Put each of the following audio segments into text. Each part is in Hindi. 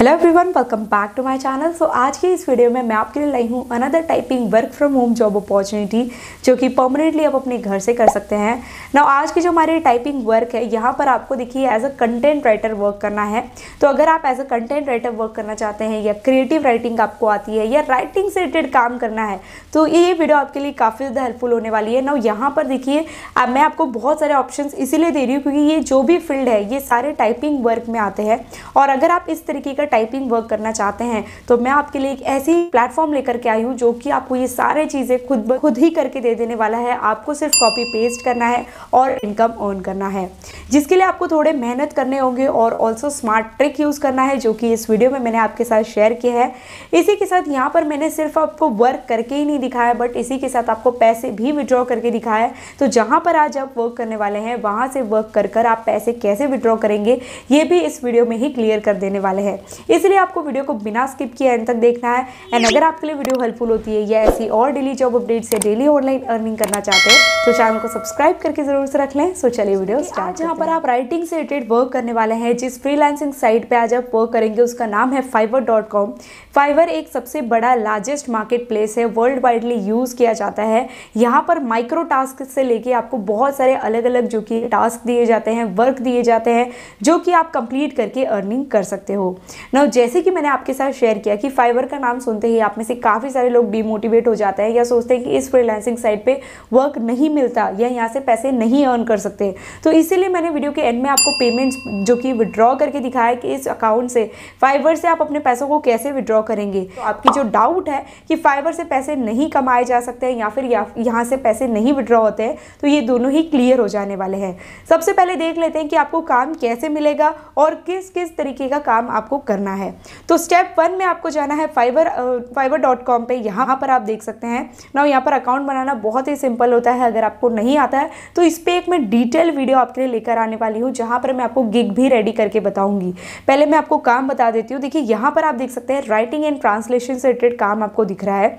hello everyone welcome back to my channel so आज के इस वीडियो में मैं आपके लिए लाई हूँ another typing work from home job opportunity जो कि परमानेंटली आप अपने घर से कर सकते हैं ना आज की जो हमारी टाइपिंग वर्क है यहाँ पर आपको देखिए as a content writer work करना है तो अगर आप as a content writer work करना चाहते हैं या क्रिएटिव राइटिंग आपको आती है या राइटिंग से रिलेटेड काम करना है तो ये वीडियो आपके लिए काफ़ी ज़्यादा हेल्पफुल होने वाली है ना यहाँ पर देखिए मैं आपको बहुत सारे ऑप्शन इसीलिए दे रही हूँ क्योंकि ये जो भी फील्ड है ये सारे टाइपिंग वर्क में आते हैं और अगर आप इस तरीके का टाइपिंग वर्क करना चाहते हैं तो मैं आपके लिए एक ऐसी प्लेटफॉर्म लेकर के आई हूँ जो कि आपको ये सारे चीज़ें खुद खुद ही करके दे देने वाला है आपको सिर्फ कॉपी पेस्ट करना है और इनकम अर्न करना है जिसके लिए आपको थोड़े मेहनत करने होंगे और ऑल्सो स्मार्ट ट्रिक यूज़ करना है जो कि इस वीडियो में मैंने आपके साथ शेयर किया है इसी के साथ यहाँ पर मैंने सिर्फ आपको वर्क करके ही नहीं दिखाया बट इसी के साथ आपको पैसे भी विड्रॉ करके दिखाया है तो जहाँ पर आज आप वर्क करने वाले हैं वहाँ से वर्क कर कर आप पैसे कैसे विड्रॉ करेंगे ये भी इस वीडियो में ही क्लियर कर देने वाले हैं इसलिए आपको वीडियो को बिना स्किप किए एंड तक देखना है एंड अगर आपके लिए वीडियो हेल्पफुल होती है या ऐसी और डेली जॉब अपडेट से डेली ऑनलाइन अर्निंग करना चाहते हैं तो चैनल को सब्सक्राइब करके जरूर से रख लें सो चलिए वीडियो स्टार्ट यहाँ पर आप राइटिंग से रिलेटेड वर्क करने वाले हैं जिस फ्रीलांसिंग साइट पर आज आप वर्क करेंगे उसका नाम है फाइवर डॉट कॉम फाइवर एक सबसे बड़ा लार्जेस्ट मार्केट प्लेस है वर्ल्ड वाइडली यूज़ किया जाता है यहाँ पर माइक्रो टास्क से लेके आपको बहुत सारे अलग अलग जो कि टास्क दिए जाते हैं वर्क दिए जाते हैं जो कि आप कंप्लीट करके अर्निंग कर सकते हो ना जैसे कि मैंने आपके साथ शेयर किया कि फाइवर का नाम सुनते ही आप में से काफ़ी सारे लोग डिमोटिवेट हो जाते हैं या सोचते हैं कि इस फ्रीलांसिंग साइट पर वर्क नहीं मिलता या यहाँ से पैसे नहीं अर्न कर सकते तो इसीलिए मैंने वीडियो के एंड में आपको पेमेंट्स जो कि विड्रॉ करके दिखाया कि इस अकाउंट से फाइवर से आप अपने पैसों को कैसे विड्रॉ करेंगे तो आपकी जो डाउट है कि फाइबर से पैसे नहीं कमाए जा सकते हैं या फिर यहाँ से पैसे नहीं विड्रॉ होते हैं तो ये दोनों ही क्लियर हो जाने वाले हैं सबसे पहले देख लेते हैं कि आपको काम कैसे मिलेगा और किस किस तरीके का काम आपको करना करना है तो स्टेप वन में आपको जाना है फाइबर फाइबर डॉट कॉम पर यहाँ पर आप देख सकते हैं ना यहाँ पर अकाउंट बनाना बहुत ही सिंपल होता है अगर आपको नहीं आता है तो इस पर एक मैं डिटेल वीडियो आपके लिए लेकर आने वाली हूँ जहाँ पर मैं आपको गिग भी रेडी करके बताऊँगी पहले मैं आपको काम बता देती हूँ देखिए यहाँ पर आप देख सकते हैं राइटिंग एंड ट्रांसलेशन से रिलेटेड काम आपको दिख रहा है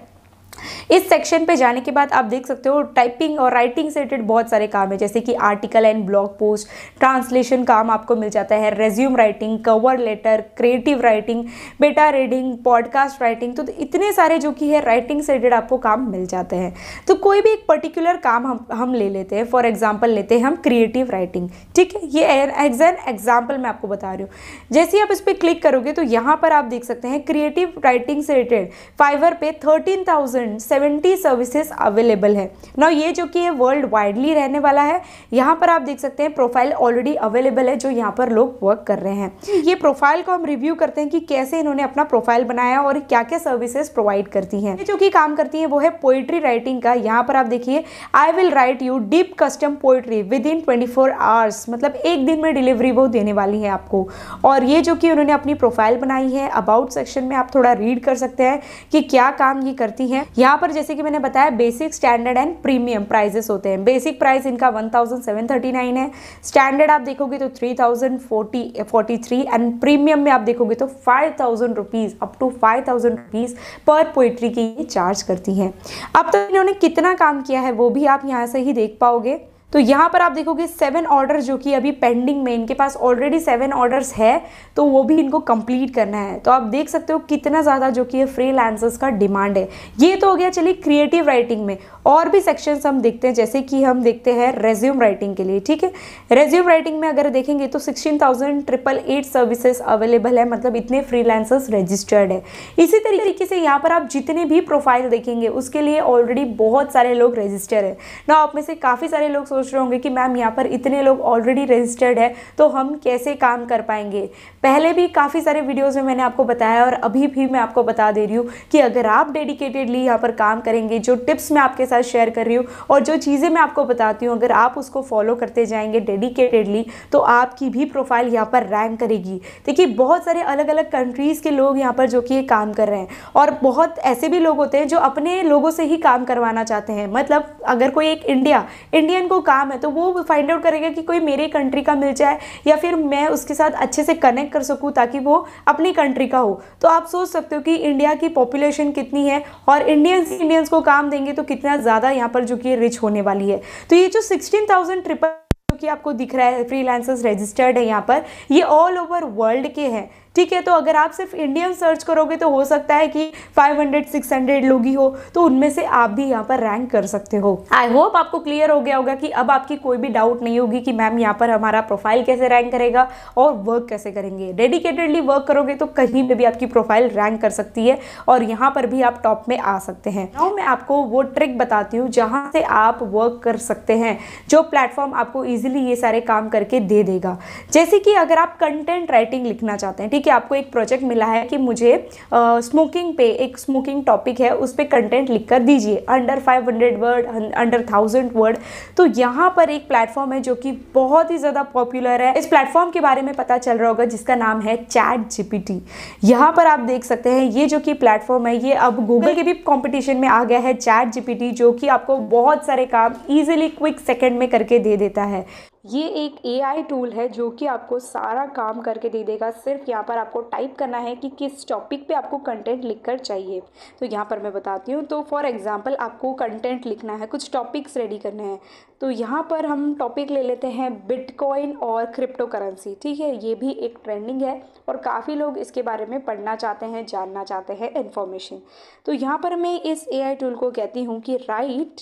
इस सेक्शन पे जाने के बाद आप देख सकते हो टाइपिंग और राइटिंग से रिलेटेड बहुत सारे काम है जैसे कि article and blog post translation काम आपको मिल जाता है resume writing cover letter creative writing beta reading podcast writing तो इतने सारे जो कि है राइटिंग से रिलेटेड आपको काम मिल जाते हैं तो कोई भी एक पर्टिकुलर काम हम हम ले लेते हैं फॉर एग्जाम्पल लेते हैं हम क्रिएटिव राइटिंग ठीक है ये एज एन एग्जाम्पल मैं आपको बता रही हूँ जैसे ही आप इस पर क्लिक करोगे तो यहाँ पर आप देख सकते हैं क्रिएटिव राइटिंग से रिलेटेड फाइवर पे thirteen thousand thousand seventy services available है ना ये जो कि है वर्ल्ड वाइडली रहने वाला है यहाँ पर आप देख सकते हैं प्रोफाइल ऑलरेडी अवेलेबल है जो यहाँ पर लोग वर्क कर रहे हैं ये प्रोफाइल को हम रिव्यू करते हैं कि कैसे इन्होंने अपना प्रोफाइल बनाया और क्या क्या सर्विसेज प्रोवाइड करती हैं जो कि काम करती हैं वो है पोइट्री राइटिंग का यहाँ पर आप देखिए I will write you deep custom poetry within twenty four hours मतलब एक दिन में डिलीवरी वो देने वाली है आपको और ये जो कि उन्होंने अपनी प्रोफाइल बनाई है अबाउट सेक्शन में आप थोड़ा रीड कर सकते हैं कि क्या काम ये करती हैं यहाँ पर जैसे कि मैंने बताया basic standard and premium prices होते हैं बेसिक प्राइस इनका one thousand seven thirty nine है स्टैंडर्ड आप देखोगे तो three thousand forty three and premium में आप देखोगे तो five thousand rupees up to five thousand rupees पर पोइट्री की ये चार्ज करती हैं अब तो इन्होंने कितना काम किया है वो भी आप यहाँ से ही देख पाओगे तो यहाँ पर आप देखोगे सेवन ऑर्डर जो कि अभी पेंडिंग में इनके पास ऑलरेडी सेवन ऑर्डर्स है तो वो भी इनको कंप्लीट करना है तो आप देख सकते हो कितना ज़्यादा जो कि फ्री लांसर्स का डिमांड है ये तो हो गया चलिए क्रिएटिव राइटिंग में और भी सेक्शंस हम देखते हैं जैसे कि हम देखते हैं रेज्यूम राइटिंग के लिए ठीक है रेज्यूम राइटिंग में अगर देखेंगे तो sixteen thousand triple eight services available है मतलब इतने फ्री रजिस्टर्ड है इसी तरीके से यहाँ पर आप जितने भी प्रोफाइल देखेंगे उसके लिए ऑलरेडी बहुत सारे लोग रजिस्टर है ना आप में से काफ़ी सारे लोग सोच रहे होंगे कि मैम यहाँ पर इतने लोग ऑलरेडी रजिस्टर्ड है तो हम कैसे काम कर पाएंगे पहले भी काफ़ी सारे वीडियोज़ में मैंने आपको बताया और अभी भी मैं आपको बता दे रही हूँ कि अगर आप डेडिकेटेडली यहाँ पर काम करेंगे जो टिप्स मैं आपके साथ शेयर कर रही हूँ और जो चीज़ें मैं आपको बताती हूँ अगर आप उसको फॉलो करते जाएंगे डेडिकेटेडली तो आपकी भी प्रोफाइल यहाँ पर रैंक करेगी देखिए बहुत सारे अलग अलग कंट्रीज़ के लोग यहाँ पर जो कि ये काम कर रहे हैं और बहुत ऐसे भी लोग होते हैं जो अपने लोगों से ही काम करवाना चाहते हैं मतलब अगर कोई एक इंडिया इंडियन को काम है तो वो फाइंड आउट करेगा कि कोई मेरे कंट्री का मिल जाए या फिर मैं उसके साथ अच्छे से कनेक्ट कर सकूँ ताकि वो अपनी कंट्री का हो तो आप सोच सकते हो कि इंडिया की पॉपुलेशन कितनी है और इंडियंस इंडियंस को काम देंगे तो कितना ज़्यादा यहाँ पर जो कि रिच होने वाली है तो ये जो सिक्सटीन थाउजेंड ट्रिपल कि आपको दिख रहा है फ्रीलांसर्स रजिस्टर्ड है यहाँ पर ये ऑल ओवर वर्ल्ड के हैं ठीक है तो अगर आप सिर्फ इंडियन सर्च करोगे तो हो सकता है कि 500 600 लोग ही हो तो उनमें से आप भी यहाँ पर रैंक कर सकते हो आई होप आपको क्लियर हो गया होगा कि अब आपकी कोई भी डाउट नहीं होगी कि मैम यहाँ पर हमारा प्रोफाइल कैसे रैंक करेगा और वर्क कैसे करेंगे डेडिकेटेडली वर्क करोगे तो कहीं पर भी आपकी प्रोफाइल रैंक कर सकती है और यहाँ पर भी आप टॉप में आ सकते हैं तो मैं आपको वो ट्रिक बताती हूँ जहाँ से आप वर्क कर सकते हैं जो प्लेटफॉर्म आपको ईजिली ये सारे काम करके दे देगा जैसे कि अगर आप कंटेंट राइटिंग लिखना चाहते हैं ठीक कि आपको एक प्रोजेक्ट मिला है कि मुझे स्मोकिंग पे एक स्मोकिंग टॉपिक है उस पर कंटेंट लिख कर दीजिए under 500 word under thousand word तो यहाँ पर एक प्लेटफॉर्म है जो कि बहुत ही ज़्यादा पॉपुलर है इस प्लेटफॉर्म के बारे में पता चल रहा होगा जिसका नाम है चैट जीपीटी यहाँ पर आप देख सकते हैं ये जो कि प्लेटफॉर्म है ये अब गूगल के भी कॉम्पिटिशन में आ गया है चैट जीपीटी जो कि आपको बहुत सारे काम ईजिली क्विक सेकेंड में करके दे देता है ये एक आई टूल है जो कि आपको सारा काम करके दे देगा सिर्फ यहाँ पर आपको टाइप करना है कि किस टॉपिक पे आपको कंटेंट लिखकर चाहिए तो यहाँ पर मैं बताती हूँ तो फॉर एग्जांपल आपको कंटेंट लिखना है कुछ टॉपिक्स रेडी करने हैं तो यहाँ पर हम टॉपिक ले लेते हैं बिटकॉइन और क्रिप्टो करेंसी ठीक है ये भी एक ट्रेंडिंग है और काफ़ी लोग इसके बारे में पढ़ना चाहते हैं जानना चाहते हैं इन्फॉर्मेशन तो यहाँ पर मैं इस ए टूल को कहती हूँ कि राइट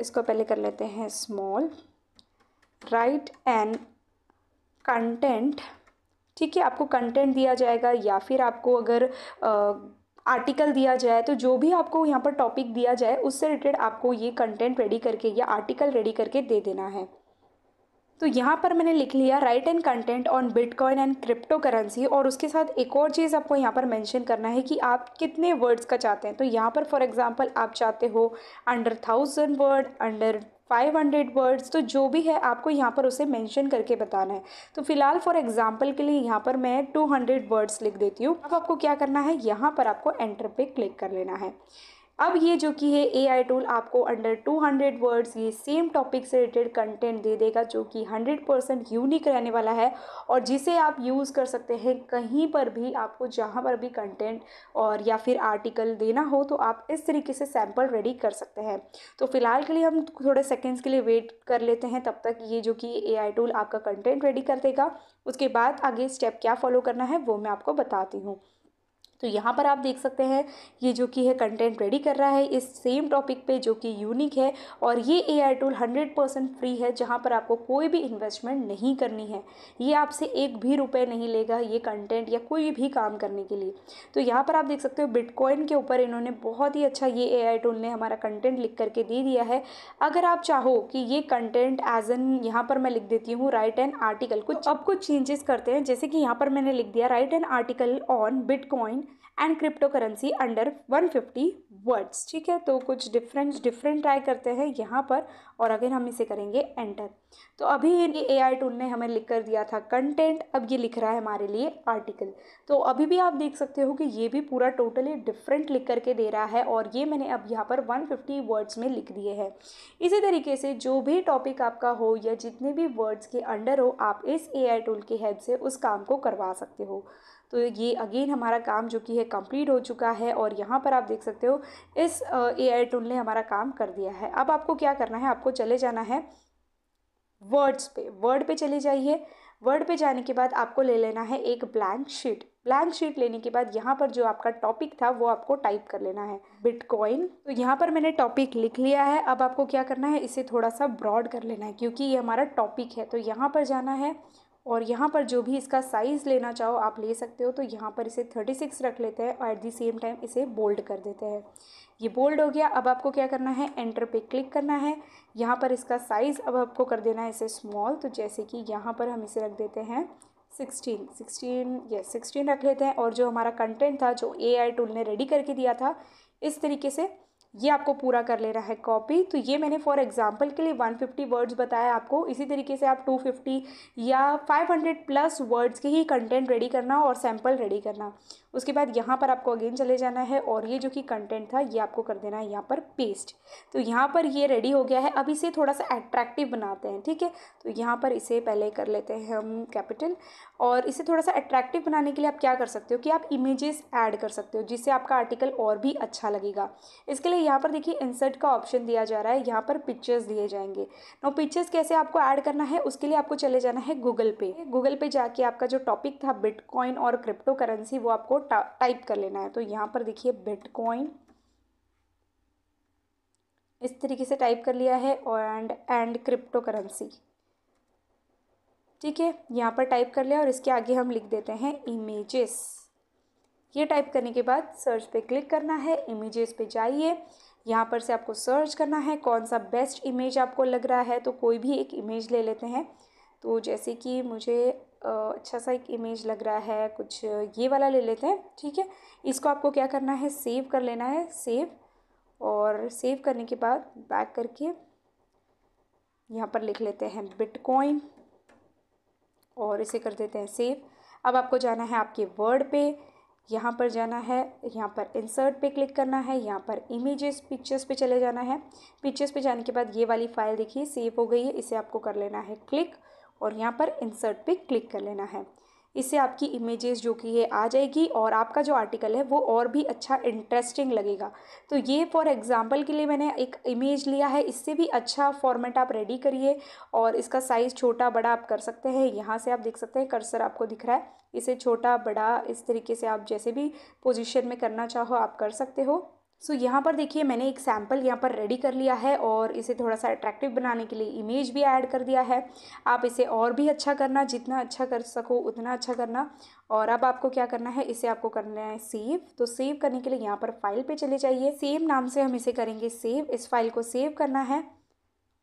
इसको पहले कर लेते हैं स्मॉल राइट एंड कंटेंट ठीक है आपको कंटेंट दिया जाएगा या फिर आपको अगर आर्टिकल दिया जाए तो जो भी आपको यहाँ पर टॉपिक दिया जाए उससे रिलेटेड आपको ये कंटेंट रेडी करके या आर्टिकल रेडी करके दे देना है तो यहाँ पर मैंने लिख लिया write and content on bitcoin and cryptocurrency और उसके साथ एक और चीज़ आपको यहाँ पर मेंशन करना है कि आप कितने वर्ड्स का चाहते हैं तो यहाँ पर फॉर एग्जांपल आप चाहते हो under thousand word under five hundred words तो जो भी है आपको यहाँ पर उसे मेंशन करके बताना है तो फिलहाल फॉर एग्जांपल के लिए यहाँ पर मैं टू हंड्रेड वर्ड्स लिख देती हूँ अब आपको क्या करना है यहाँ पर आपको एंटर पे क्लिक कर लेना है अब ये जो कि है एआई टूल आपको अंडर 200 वर्ड्स ये सेम टॉपिक से रिलेटेड कंटेंट दे देगा जो कि 100 परसेंट यूनिक रहने वाला है और जिसे आप यूज़ कर सकते हैं कहीं पर भी आपको जहाँ पर भी कंटेंट और या फिर आर्टिकल देना हो तो आप इस तरीके से सैम्पल रेडी कर सकते हैं तो फिलहाल के लिए हम थोड़े सेकेंड्स के लिए वेट कर लेते हैं तब तक ये जो कि ए टूल आपका कंटेंट रेडी कर देगा उसके बाद आगे स्टेप क्या फॉलो करना है वो मैं आपको बताती हूँ तो यहाँ पर आप देख सकते हैं ये जो कि है कंटेंट रेडी कर रहा है इस सेम टॉपिक पे जो कि यूनिक है और ये A I tool hundred percent free है जहाँ पर आपको कोई भी इन्वेस्टमेंट नहीं करनी है ये आपसे एक भी रुपए नहीं लेगा ये कंटेंट या कोई भी काम करने के लिए तो यहाँ पर आप देख सकते हो बिटकॉइन के ऊपर इन्होंने बहुत ही अच्छा ये ए आई टूल ने हमारा कंटेंट लिख करके दे दिया है अगर आप चाहो कि ये कंटेंट एज एन यहाँ पर मैं लिख देती हूँ राइट एन आर्टिकल कुछ अब कुछ चेंजेस करते हैं जैसे कि यहाँ पर मैंने लिख दिया write an article on bitcoin and cryptocurrency under 150 words ठीक है तो कुछ डिफरेंट डिफरेंट ट्राई करते हैं यहाँ पर और अगेन हम इसे करेंगे एंटर तो अभी ये ए आई टूल ने हमें लिख कर दिया था कंटेंट अब ये लिख रहा है हमारे लिए आर्टिकल तो अभी भी आप देख सकते हो कि ये भी पूरा टोटली डिफरेंट लिख करके दे रहा है और ये मैंने अब यहाँ पर 150 वर्ड्स में लिख दिए हैं इसी तरीके से जो भी टॉपिक आपका हो या जितने भी वर्ड्स के अंडर हो आप इस ए आई टूल की हेल्प से उस काम को करवा सकते हो तो ये अगेन हमारा काम जो कि है कंप्लीट हो चुका है और यहाँ पर आप देख सकते हो इस ए आई टूल ने हमारा काम कर दिया है अब आपको क्या करना है आपको चले जाना है वर्ड्स पे वर्ड पे चले जाइए वर्ड पे जाने के बाद आपको ले लेना है एक ब्लैंक शीट ब्लैंक शीट लेने के बाद यहाँ पर जो आपका टॉपिक था वो आपको टाइप कर लेना है बिटकॉइन तो यहाँ पर मैंने टॉपिक लिख लिया है अब आपको क्या करना है इसे थोड़ा सा ब्रॉड कर लेना है क्योंकि ये हमारा टॉपिक है तो यहाँ पर जाना है और यहाँ पर जो भी इसका साइज़ लेना चाहो आप ले सकते हो तो यहाँ पर इसे थर्टी सिक्स रख लेते हैं और एट दी सेम टाइम इसे बोल्ड कर देते हैं ये बोल्ड हो गया अब आपको क्या करना है एंटर पे क्लिक करना है यहाँ पर इसका साइज़ अब आपको कर देना है इसे स्मॉल तो जैसे कि यहाँ पर हम इसे रख देते हैं सिक्सटीन सिक्सटीन ये सिक्सटीन रख लेते हैं और जो हमारा कंटेंट था जो ए आई टूल ने रेडी करके दिया था इस तरीके से ये आपको पूरा कर ले रहा है कॉपी तो ये मैंने फॉर एग्जांपल के लिए 150 वर्ड्स बताया आपको इसी तरीके से आप 250 या 500 प्लस वर्ड्स के ही कंटेंट रेडी करना और सैम्पल रेडी करना उसके बाद यहाँ पर आपको अगेन चले जाना है और ये जो कि कंटेंट था ये आपको कर देना है यहाँ पर पेस्ट तो यहाँ पर ये रेडी हो गया है अब इसे थोड़ा सा अट्रैक्टिव बनाते हैं ठीक है तो यहाँ पर इसे पहले कर लेते हैं हम कैपिटल और इसे थोड़ा सा अट्रैक्टिव बनाने के लिए आप क्या कर सकते हो कि आप इमेजेस ऐड कर सकते हो जिससे आपका आर्टिकल और भी अच्छा लगेगा इसके लिए यहाँ पर देखिए इंसर्ट का ऑप्शन दिया जा रहा है यहाँ पर पिक्चर्स दिए जाएंगे नो पिक्चर्स कैसे आपको ऐड करना है उसके लिए आपको चले जाना है गूगल पे गूगल पे जाके आपका जो टॉपिक था बिटकॉइन और क्रिप्टो करेंसी वो आपको टाइप कर लेना है तो यहाँ पर देखिए बिटकॉइन इस तरीके से टाइप कर लिया है एंड एंड क्रिप्टो करेंसी ठीक है यहाँ पर टाइप कर लिया और इसके आगे हम लिख देते हैं इमेजेस ये टाइप करने के बाद सर्च पे क्लिक करना है इमेजेस पे जाइए यहाँ पर से आपको सर्च करना है कौन सा बेस्ट इमेज आपको लग रहा है तो कोई भी एक इमेज ले लेते हैं तो जैसे कि मुझे अच्छा सा एक इमेज लग रहा है कुछ ये वाला ले लेते हैं ठीक है इसको आपको क्या करना है सेव कर लेना है सेव और सेव करने के बाद बैक करके यहाँ पर लिख लेते हैं बिटकॉइन और इसे कर देते हैं सेव अब आपको जाना है आपके वर्ड पे यहाँ पर जाना है यहाँ पर इंसर्ट पे क्लिक करना है यहाँ पर इमेजेस पिक्चर्स पे चले जाना है पिक्चर्स पे जाने के बाद ये वाली फ़ाइल देखिए सेव हो गई है इसे आपको कर लेना है क्लिक और यहाँ पर इंसर्ट पे क्लिक कर लेना है इससे आपकी इमेजेस जो कि है आ जाएगी और आपका जो आर्टिकल है वो और भी अच्छा इंटरेस्टिंग लगेगा तो ये फॉर एग्जांपल के लिए मैंने एक इमेज लिया है इससे भी अच्छा फॉर्मेट आप रेडी करिए और इसका साइज़ छोटा बड़ा आप कर सकते हैं यहाँ से आप देख सकते हैं कर्सर आपको दिख रहा है इसे छोटा बड़ा इस तरीके से आप जैसे भी पोजिशन में करना चाहो आप कर सकते हो सो so, यहाँ पर देखिए मैंने एक सैम्पल यहाँ पर रेडी कर लिया है और इसे थोड़ा सा अट्रैक्टिव बनाने के लिए इमेज भी ऐड कर दिया है आप इसे और भी अच्छा करना जितना अच्छा कर सको उतना अच्छा करना और अब आपको क्या करना है इसे आपको करना है सेव तो सेव करने के लिए यहाँ पर फाइल पे चले जाइए सेम नाम से हम इसे करेंगे सेव इस फाइल को सेव करना है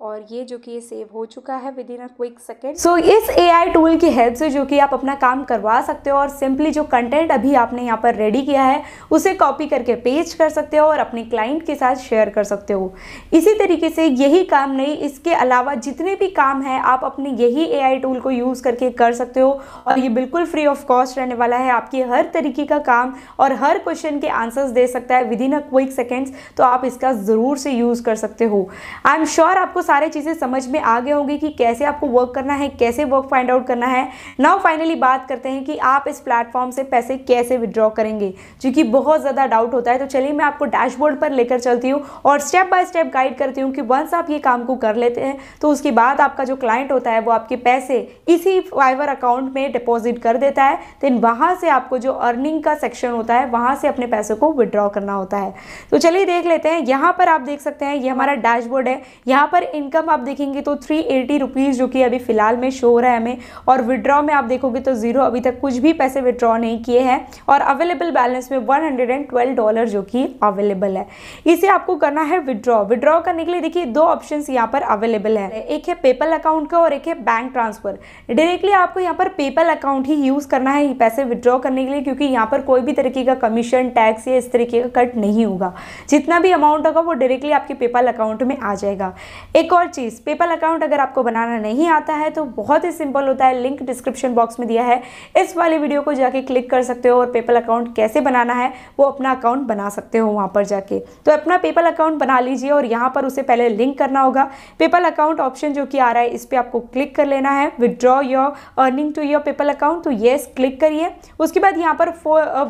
और ये जो कि ये सेव हो चुका है within a quick second so इस ए आई टूल की हेल्प से जो कि आप अपना काम करवा सकते हो और सिंपली जो कंटेंट अभी आपने यहाँ पर रेडी किया है उसे कॉपी करके पेस्ट कर सकते हो और अपने क्लाइंट के साथ शेयर कर सकते हो इसी तरीके से यही काम नहीं इसके अलावा जितने भी काम हैं आप अपने यही ए आई टूल को यूज़ करके कर सकते हो और ये बिल्कुल फ्री ऑफ कॉस्ट रहने वाला है आपके हर तरीके का काम और हर क्वेश्चन के आंसर्स दे सकता है within a quick seconds तो आप इसका ज़रूर से यूज़ कर सकते हो आई एम श्योर आपको सारे चीज़ें समझ में आ गए होंगी कि कैसे आपको वर्क करना है कैसे वर्क फाइंड आउट करना है नाउ फाइनली बात करते हैं कि आप इस प्लेटफॉर्म से पैसे कैसे विड्रॉ करेंगे क्योंकि बहुत ज़्यादा डाउट होता है तो चलिए मैं आपको डैशबोर्ड पर लेकर चलती हूँ और स्टेप बाय स्टेप गाइड करती हूँ कि वंस आप ये काम को कर लेते हैं तो उसके बाद आपका जो क्लाइंट होता है वो आपके पैसे इसी फाइवर अकाउंट में डिपॉजिट कर देता है देन वहाँ से आपको जो अर्निंग का सेक्शन होता है वहाँ से अपने पैसों को विड्रॉ करना होता है तो चलिए देख लेते हैं यहाँ पर आप देख सकते हैं ये हमारा डैशबोर्ड है यहाँ पर इन इनकम आप देखेंगे तो थ्री एटी रुपीज़ जो कि अभी फ़िलहाल में शो हो रहा है हमें और विड्रॉ में आप देखोगे तो ज़ीरो अभी तक कुछ भी पैसे विड्रॉ नहीं किए हैं और अवेलेबल बैलेंस में one hundred and twelve dollar जो कि अवेलेबल है इसे आपको करना है विड्रॉ विड्रॉ करने के लिए देखिए दो ऑप्शन यहाँ पर अवेलेबल है एक है पेपल अकाउंट का और एक है बैंक ट्रांसफ़र डायरेक्टली आपको यहाँ पर पेपल अकाउंट ही यूज़ करना है पैसे विड्रॉ करने के लिए क्योंकि यहाँ पर कोई भी तरीके का कमीशन टैक्स या इस तरीके का कट नहीं होगा जितना भी अमाउंट होगा वो डायरेक्टली आपके पेपल अकाउंट में आ जाएगा एक और चीज़ पेपल अकाउंट अगर आपको बनाना नहीं आता है तो बहुत ही सिंपल होता है लिंक डिस्क्रिप्शन बॉक्स में दिया है इस वाले वीडियो को जाके क्लिक कर सकते हो और पेपल अकाउंट कैसे बनाना है वो अपना अकाउंट बना सकते हो वहाँ पर जाके तो अपना पेपल अकाउंट बना लीजिए और यहाँ पर उसे पहले लिंक करना होगा पेपल अकाउंट ऑप्शन जो कि आ रहा है इस पर आपको क्लिक कर लेना है withdraw your earning to your PayPal account तो येस क्लिक करिए उसके बाद यहाँ पर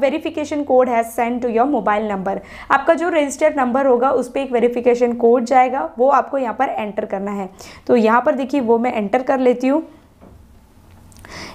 वेरीफिकेशन कोड है send to your mobile number आपका जो रजिस्टर्ड नंबर होगा उस पर एक वेरीफिकेशन कोड जाएगा वो आपको यहाँ पर एंटर करना है तो यहाँ पर देखिए वो मैं एंटर कर लेती हूँ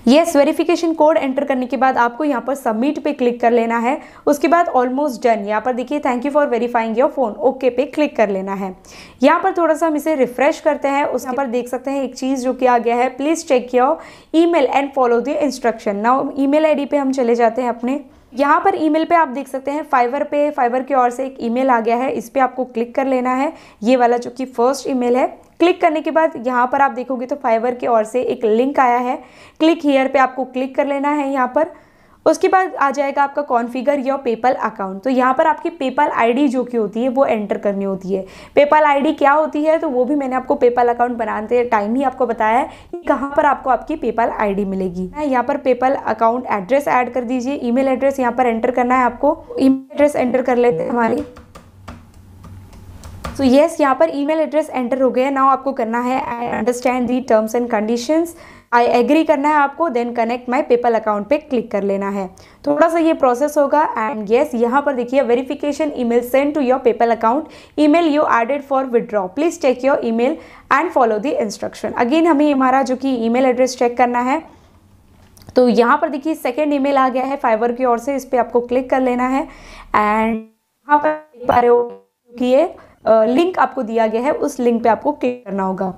येस वेरिफिकेशन कोड एंटर करने के बाद आपको यहाँ पर सबमिट पे क्लिक कर लेना है उसके बाद ऑलमोस्ट डन यहाँ पर देखिए thank you for verifying your phone okay पे क्लिक कर लेना है यहाँ पर थोड़ा सा हम इसे रिफ्रेश करते हैं उस यहाँ पर देख सकते हैं एक चीज़ जो कि आ गया है please check your email and follow the instruction now email I D पे हम चले जाते हैं अपने यहाँ पर ईमेल पे आप देख सकते हैं फाइवर पे फाइवर की ओर से एक ईमेल आ गया है इस पर आपको क्लिक कर लेना है ये वाला जो कि फर्स्ट ईमेल है क्लिक करने के बाद यहाँ पर आप देखोगे तो फाइवर की ओर से एक लिंक आया है क्लिक हीयर पे आपको क्लिक कर लेना है यहाँ पर उसके बाद आ जाएगा आपका कॉन्फ़िगर योर पेपल अकाउंट तो यहाँ पर आपकी पेपल आईडी जो कि होती है वो एंटर करनी होती है पेपल आईडी क्या होती है तो वो भी मैंने आपको पेपल अकाउंट बनाते टाइम ही आपको बताया है कि कहाँ पर आपको आपकी पेपल आईडी मिलेगी यहाँ पर पेपल अकाउंट एड्रेस ऐड कर दीजिए ईमेल एड्रेस यहाँ पर एंटर करना है आपको ईमेल एड्रेस एंटर कर लेते हैं हमारी सो तो यस यहाँ पर ईमेल एड्रेस एंटर हो गया नाउ आपको करना है I understand the terms and conditions I agree करना है आपको then connect my PayPal account पे क्लिक कर लेना है थोड़ा सा ये प्रोसेस होगा एंड येस यहाँ पर देखिए verification email send to your PayPal account email you added for withdraw please check your email and follow the instruction again हमें हमारा जो कि ईमेल एड्रेस चेक करना है तो यहाँ पर देखिए सेकेंड ईमेल आ गया है फाइवर की ओर से इस पर आपको क्लिक कर लेना है एंड यहाँ पर देख पा रहे हो कि ये लिंक आपको दिया गया है उस लिंक पे आपको क्लिक करना होगा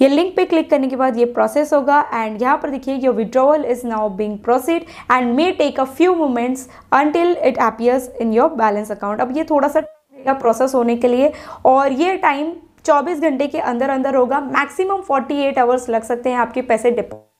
ये लिंक पे क्लिक करने के बाद ये प्रोसेस होगा एंड यहाँ पर देखिए your withdrawal is now being proceed and may take a few moments until it appears in your balance account अब ये थोड़ा सा टाइम प्रोसेस होने के लिए और ये टाइम 24 घंटे के अंदर अंदर होगा मैक्सिमम 48 एट आवर्स लग सकते हैं आपके पैसे डिपॉजिट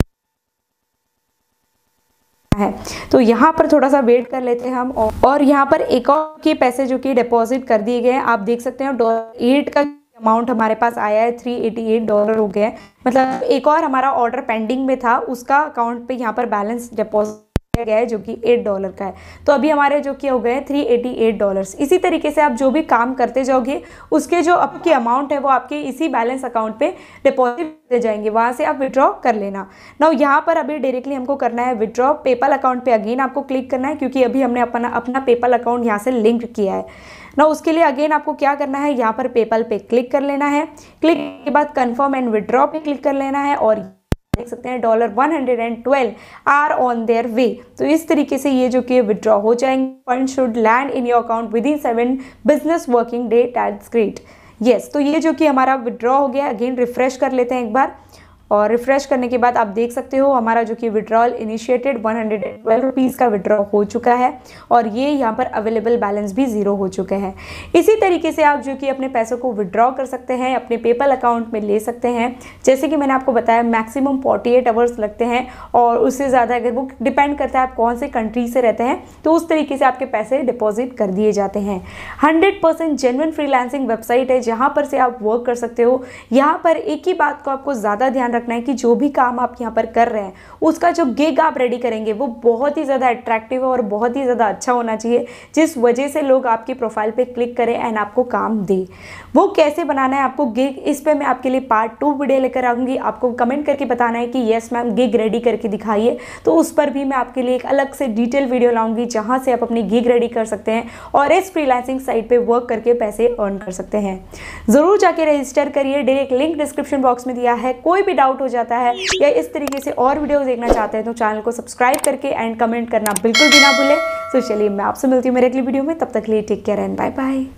है तो यहाँ पर थोड़ा सा वेट कर लेते हैं हम और यहाँ पर एक और के पैसे जो कि डिपॉजिट कर दिए गए हैं आप देख सकते हैं डॉलर एट का अमाउंट हमारे पास आया है थ्री एटी एट डॉलर हो गया है मतलब एक और हमारा ऑर्डर पेंडिंग में था उसका अकाउंट पे यहाँ पर बैलेंस डिपॉजिट किया गया है जो कि एट डॉलर का है तो अभी हमारे जो क्या हो गए थ्री एटी एट डॉलर इसी तरीके से आप जो भी काम करते जाओगे उसके जो आपके अमाउंट है वो आपके इसी बैलेंस अकाउंट पे डिपॉजिट दे जाएंगे वहाँ से आप विड्रॉ कर लेना ना यहाँ पर अभी डायरेक्टली हमको करना है विड्रॉ पेपल अकाउंट पे अगेन आपको क्लिक करना है क्योंकि अभी हमने अपना अपना पेपल अकाउंट यहाँ से लिंक किया है ना उसके लिए अगेन आपको क्या करना है यहाँ पर पेपल पे क्लिक कर लेना है क्लिक के बाद कन्फर्म एंड विड्रॉ पे क्लिक कर लेना है और देख सकते हैं dollar one hundred and twelve are on their way तो इस तरीके से ये जो कि विड्रॉ हो जाएंगे fund should land in your account within seven business working day that's great yes तो ये जो कि हमारा विड्रॉ हो गया अगेन रिफ्रेश कर लेते हैं एक बार और रिफ़्रेश करने के बाद आप देख सकते हो हमारा जो कि withdrawal initiated one hundred and twelve rupees का विड्रॉ हो चुका है और ये यहाँ पर अवेलेबल बैलेंस भी ज़ीरो हो चुके हैं इसी तरीके से आप जो कि अपने पैसों को विड्रॉ कर सकते हैं अपने पेपल अकाउंट में ले सकते हैं जैसे कि मैंने आपको बताया मैक्सिमम फोर्टी एट आवर्स लगते हैं और उससे ज़्यादा अगर वो डिपेंड करता है आप कौन से कंट्री से रहते हैं तो उस तरीके से आपके पैसे डिपॉजिट कर दिए जाते हैं hundred percent genuine freelancing website है जहाँ पर से आप वर्क कर सकते हो यहाँ पर एक ही बात को आपको ज़्यादा ध्यान रखना है कि जो भी काम आप यहाँ पर कर रहे हैं उसका जो गिग आप रेडी करेंगे वो बहुत ही ज़्यादा अट्रैक्टिव और बहुत ही ज़्यादा अच्छा होना चाहिए जिस वजह से लोग आपकी प्रोफाइल पर क्लिक करें एंड आपको काम दें वो कैसे बनाना है आपको गिग इस पर मैं आपके लिए पार्ट टू वीडियो लेकर आऊँगी आपको कमेंट करके बताना है कि येस मैम गिग रेडी करके दिखाइए तो उस पर भी मैं आपके लिए एक अलग से डिटेल वीडियो लाऊंगी जहाँ से आप अपनी गिग रेडी कर सकते हैं और इस फ्रीलांसिंग साइट पे वर्क करके पैसे अर्न कर सकते हैं ज़रूर जाके रजिस्टर करिए डायरेक्ट लिंक डिस्क्रिप्शन बॉक्स में दिया है कोई भी डाउट डाउट हो जाता है या इस तरीके से और वीडियो देखना चाहते हैं तो चैनल को सब्सक्राइब करके एंड कमेंट करना बिल्कुल भी ना भूलें तो चलिए मैं आपसे मिलती हूँ मेरे अगली वीडियो में तब तक लिए take care and bye bye